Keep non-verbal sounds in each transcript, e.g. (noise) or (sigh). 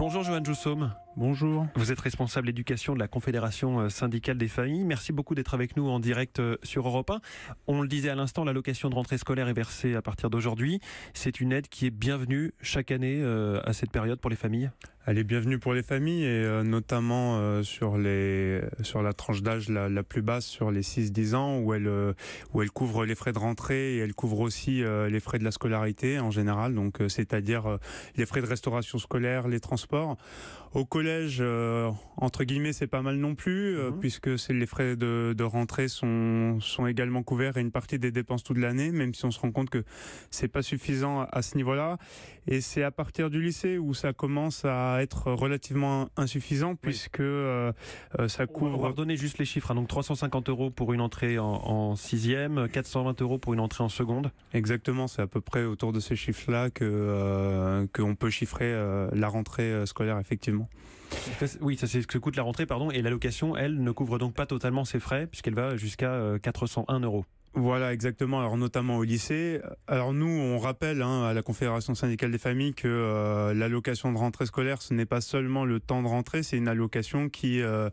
Bonjour Johan Joussaume. Bonjour. Vous êtes responsable éducation de la Confédération euh, syndicale des familles. Merci beaucoup d'être avec nous en direct euh, sur Europe 1. On le disait à l'instant, l'allocation de rentrée scolaire est versée à partir d'aujourd'hui. C'est une aide qui est bienvenue chaque année euh, à cette période pour les familles elle est bienvenue pour les familles et euh, notamment euh, sur, les, sur la tranche d'âge la, plus basse, sur les 6-10 ans, où elle, euh, où elle couvre les frais de rentrée et elle couvre aussi les frais de la scolarité en général, donc c'est-à-dire les frais de restauration scolaire, les transports. Au collège, entre guillemets, c'est pas mal non plus, mmh. puisque c'est les frais de, de rentrée sont, sont également couverts et une partie des dépenses toute l'année, même si on se rend compte que c'est pas suffisant à ce niveau-là. Et c'est à partir du lycée où ça commence à être relativement insuffisant puisque euh, euh, ça couvre. On va, juste les chiffres. Hein. Donc 350 euros pour une entrée en, sixième, 420 euros pour une entrée en seconde. Exactement, c'est à peu près autour de ces chiffres-là que euh, qu'on peut chiffrer la rentrée scolaire effectivement. Oui, ça c'est ce que coûte la rentrée, pardon, et l'allocation, elle, ne couvre donc pas totalement ses frais puisqu'elle va jusqu'à 401 euros. Voilà, exactement. Alors notamment au lycée. Alors nous, on rappelle hein, à la Confédération syndicale des familles que euh, l'allocation de rentrée scolaire, ce n'est pas seulement le temps de rentrée, c'est une allocation qui euh,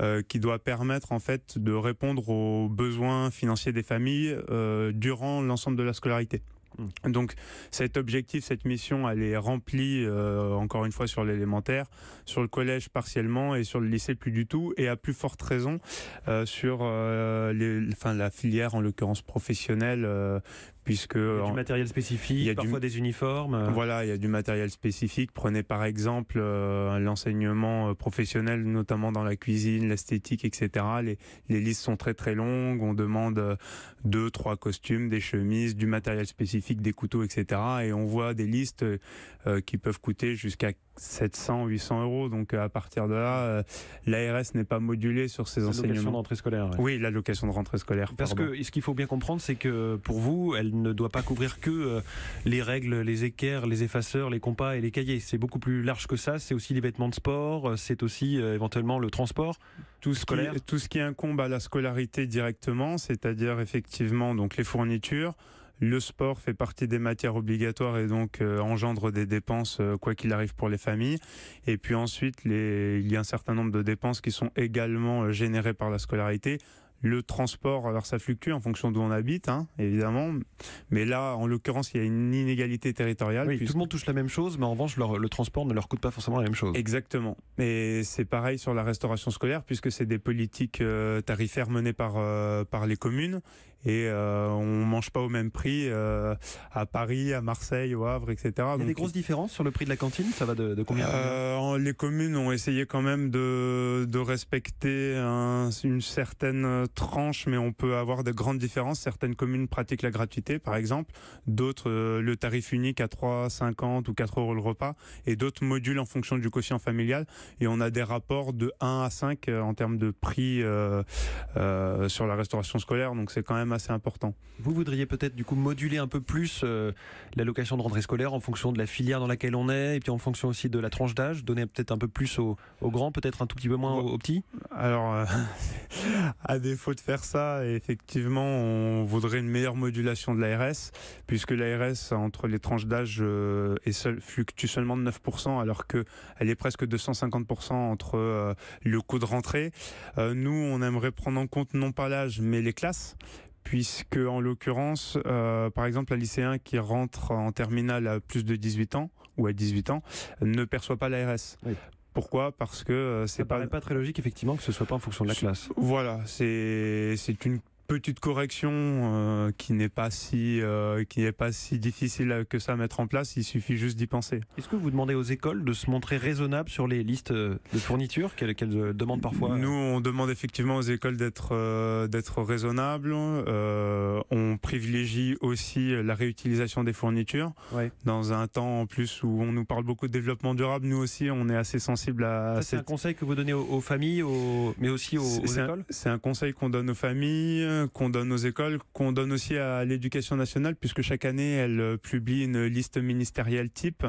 euh, qui doit permettre en fait de répondre aux besoins financiers des familles durant l'ensemble de la scolarité. Mm. Donc cet objectif, cette mission, elle est remplie euh, encore une fois sur l'élémentaire, sur le collège partiellement et sur le lycée plus du tout, et à plus forte raison euh, sur euh, la filière en l'occurrence professionnelle, puisque il y a du matériel spécifique, il y parfois des uniformes. Voilà, il y a du matériel spécifique. Prenez par exemple euh, l'enseignement euh, professionnel, notamment dans la cuisine, l'esthétique, etc. Les, listes sont très très longues. On demande euh, deux, trois costumes, des chemises, du matériel spécifique, des couteaux, etc. Et on voit des listes qui peuvent coûter jusqu'à 700, 800 euros. Donc euh, à partir de là, euh, l'ARS n'est pas modulée sur ces enseignements. L'allocation de rentrée scolaire. Oui, l'allocation de rentrée scolaire. Parce que ce qu'il faut bien comprendre, c'est que pour vous, elle ne doit pas couvrir que euh, les règles, les équerres, les effaceurs, les compas et les cahiers. C'est beaucoup plus large que ça. C'est aussi les vêtements de sport, c'est aussi éventuellement le transport tout ce Qui, tout ce qui incombe à la scolarité directement, c'est-à-dire effectivement donc les fournitures le sport fait partie des matières obligatoires et donc euh, engendre des dépenses euh, quoi qu'il arrive pour les familles. Et puis ensuite, il y a un certain nombre de dépenses qui sont également euh, générées par la scolarité. Le transport, alors ça fluctue en fonction d'où on habite, hein, évidemment. Mais là, en l'occurrence, il y a une inégalité territoriale. Oui, tout le monde touche la même chose, mais en revanche, le transport ne leur coûte pas forcément la même chose. Exactement. Et c'est pareil sur la restauration scolaire, puisque c'est des politiques tarifaires menées par, par les communes et on euh, on mange pas au même prix euh, à Paris, à Marseille, au Havre, etc. Il y a des grosses différences sur le prix de la cantine Ça va de, combien euh, Les communes ont essayé quand même de, respecter une certaine tranche, mais on peut avoir de grandes différences. Certaines communes pratiquent la gratuité, par exemple, d'autres le tarif unique à 3,50 ou 4 euros le repas, et d'autres modulent en fonction du quotient familial. Et on a des rapports de 1 à 5 en termes de prix sur la restauration scolaire. Donc c'est quand même assez important. Vous voudriez peut-être du coup moduler un peu plus euh, la l'allocation de rentrée scolaire en fonction de la filière dans laquelle on est et puis en fonction aussi de la tranche d'âge, donner peut-être un peu plus aux, grands, peut-être un tout petit peu moins aux, petits Alors, euh, (laughs) à défaut de faire ça, effectivement, on voudrait une meilleure modulation de l'ARS puisque l'ARS entre les tranches d'âge euh, fluctue seulement de 9% alors qu'elle est presque de 150% entre le coût de rentrée. nous, on aimerait prendre en compte non pas l'âge mais les classes puisque en l'occurrence, euh, par exemple, un lycéen qui rentre en terminale à plus de 18 ans ou à 18 ans ne perçoit pas l'ARS. Pourquoi Parce que euh, c'est pas... pas très logique effectivement que ce soit pas en fonction de la classe. Voilà, c'est c'est une petite correction euh, qui n'est pas si euh, qui n'est pas si difficile euh, que ça à mettre en place. Il suffit juste d'y penser. Est-ce que vous demandez aux écoles de se montrer raisonnables sur les listes de fournitures qu'elles demandent parfois Nous, on demande effectivement aux écoles d'être d'être raisonnables. on privilégie aussi la réutilisation des fournitures. Dans un temps en plus où on nous parle beaucoup de développement durable, nous aussi, on est assez sensible à. Ça, C'est un conseil que vous donnez aux, familles, mais aussi aux écoles. C'est un conseil qu'on donne aux familles qu'on donne aux écoles, qu'on donne aussi à l'éducation nationale, puisque chaque année, elle euh, publie une liste ministérielle type.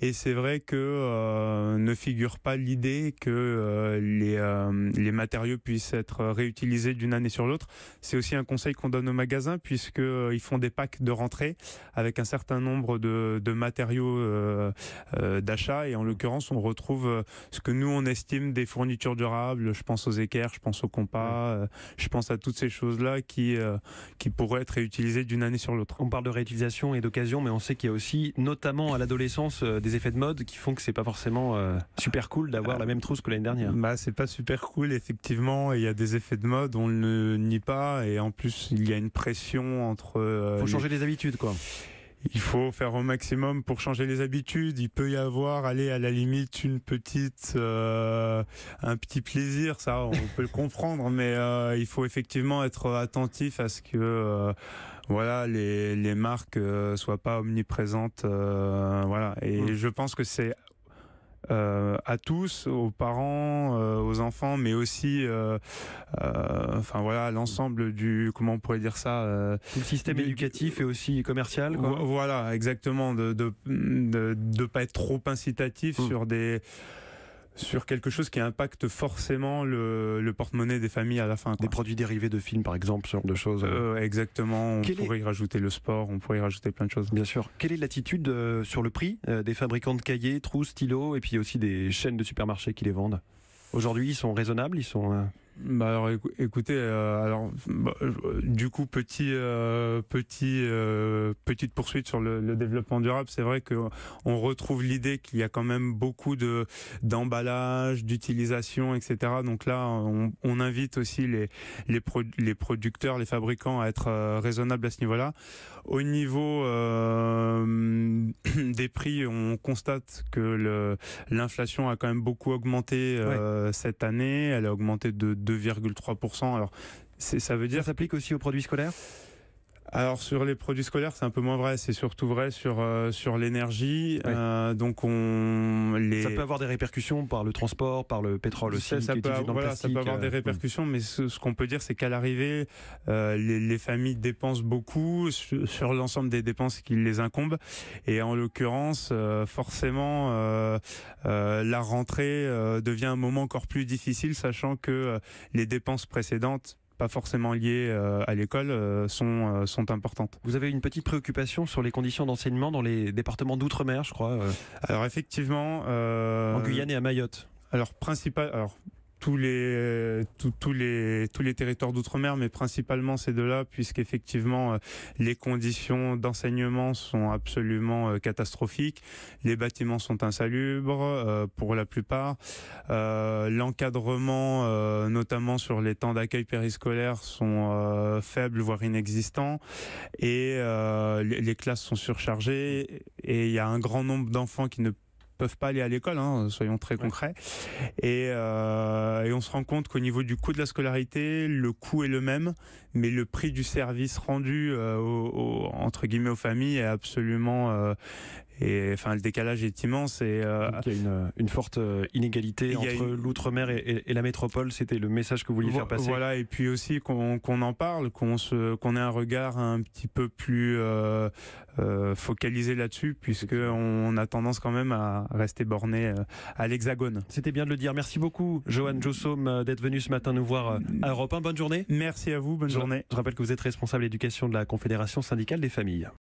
Et c'est vrai que euh, ne figure pas l'idée que euh, les, les matériaux puissent être réutilisés d'une année sur l'autre. C'est aussi un conseil qu'on donne aux magasins, puisqu'ils font des packs de rentrée avec un certain nombre de, de matériaux d'achat. Et en l'occurrence, on retrouve ce que nous, on estime des fournitures durables. Je pense aux équerres, je pense aux compas, je pense à toutes ces choses-là qui, euh, qui pourraient être réutilisés d'une année sur l'autre. On parle de réutilisation et d'occasion, mais on sait qu'il y a aussi, notamment à l'adolescence, euh, des effets de mode qui font que c'est pas forcément euh, super cool d'avoir ah. la même trousse que l'année dernière. Bah, c'est pas super cool, effectivement. Il y a des effets de mode, on ne le nie pas, et en plus, il y a une pression entre. Faut changer les habitudes, quoi. Il faut faire au maximum pour changer les habitudes. Il peut y avoir, aller à la limite, une petite, euh, un petit plaisir, ça, on peut le comprendre, mais euh, il faut effectivement être attentif à ce que, euh, voilà, les, les marques soient pas omniprésentes, voilà. Et mmh. je pense que c'est euh, à tous, aux parents, euh, aux enfants, mais aussi, euh, enfin voilà, l'ensemble du, comment on pourrait dire ça, le système éducatif et aussi commercial. Quoi. Voilà, exactement, de de, de, pas être trop incitatif mmh. sur des sur quelque chose qui impacte forcément le, porte-monnaie des familles à la fin. Des produits dérivés de films, par exemple, ce de choses. Euh. Euh, exactement. On pourrait y rajouter le sport, on pourrait y rajouter plein de choses. Bien sûr. Quelle est l'attitude euh, sur le prix des fabricants de cahiers, trous, stylos et puis aussi des chaînes de supermarchés qui les vendent Aujourd'hui, ils sont raisonnables, ils sont. Bah, alors écoutez, euh, alors bah, du coup petit euh, petit euh, petite poursuite sur le, développement durable. C'est vrai que on retrouve l'idée qu'il y a quand même beaucoup de d'emballage, d'utilisation, etc. Donc là, on, invite aussi les les, les, producteurs, les fabricants à être raisonnables à ce niveau-là. Au niveau (clears throat) des prix, on constate que l'inflation a quand même beaucoup augmenté cette année. Elle a augmenté de 2,3%. Alors, ça veut dire. Ça s'applique aussi aux produits scolaires alors sur les produits scolaires, c'est un peu moins vrai. C'est surtout vrai sur euh, sur l'énergie. Euh, donc on les... ça peut avoir des répercussions par le transport, par le pétrole aussi. Ça, peut, avoir, euh, des répercussions, mais ce, qu'on peut dire, c'est qu'à l'arrivée, les, familles dépensent beaucoup sur, sur l'ensemble des dépenses qui les incombent. Et en l'occurrence, forcément, la rentrée devient un moment encore plus difficile, sachant que les dépenses précédentes pas forcément liées euh, à l'école euh, sont, euh, sont importantes. Vous avez une petite préoccupation sur les conditions d'enseignement dans les départements d'outre-mer, je crois. Alors effectivement... en Guyane et à Mayotte. Alors, principal, tous les tous les tous les territoires d'outre-mer, mais principalement ces deux-là, puisqu'effectivement euh, les conditions d'enseignement sont absolument euh, catastrophiques. Les bâtiments sont insalubres euh, pour la plupart. L'encadrement, notamment sur les temps d'accueil périscolaire, sont faibles voire inexistants, et les classes sont surchargées. Et il y a un grand nombre d'enfants qui ne peuvent pas aller à l'école, hein, soyons très concrets. Euh, et, on se rend compte qu'au niveau du coût de la scolarité, le coût est le même, mais le prix du service rendu euh, entre guillemets aux familles est absolument euh, et enfin, le décalage est immense. Et, euh, il y a une, forte euh, inégalité entre l'outre-mer et, la métropole. C'était le message que vous vouliez faire passer. Voilà, et puis aussi qu'on en parle, qu'on qu'on ait un regard un petit peu plus euh, focalisé là-dessus, puisqu'on a tendance quand même à rester borné à l'hexagone. C'était bien de le dire. Merci beaucoup, Johan Jossom, d'être venu ce matin nous voir à Europe 1. Bonne journée. Merci à vous, bonne journée. Je rappelle que vous êtes responsable éducation de la Confédération syndicale des familles.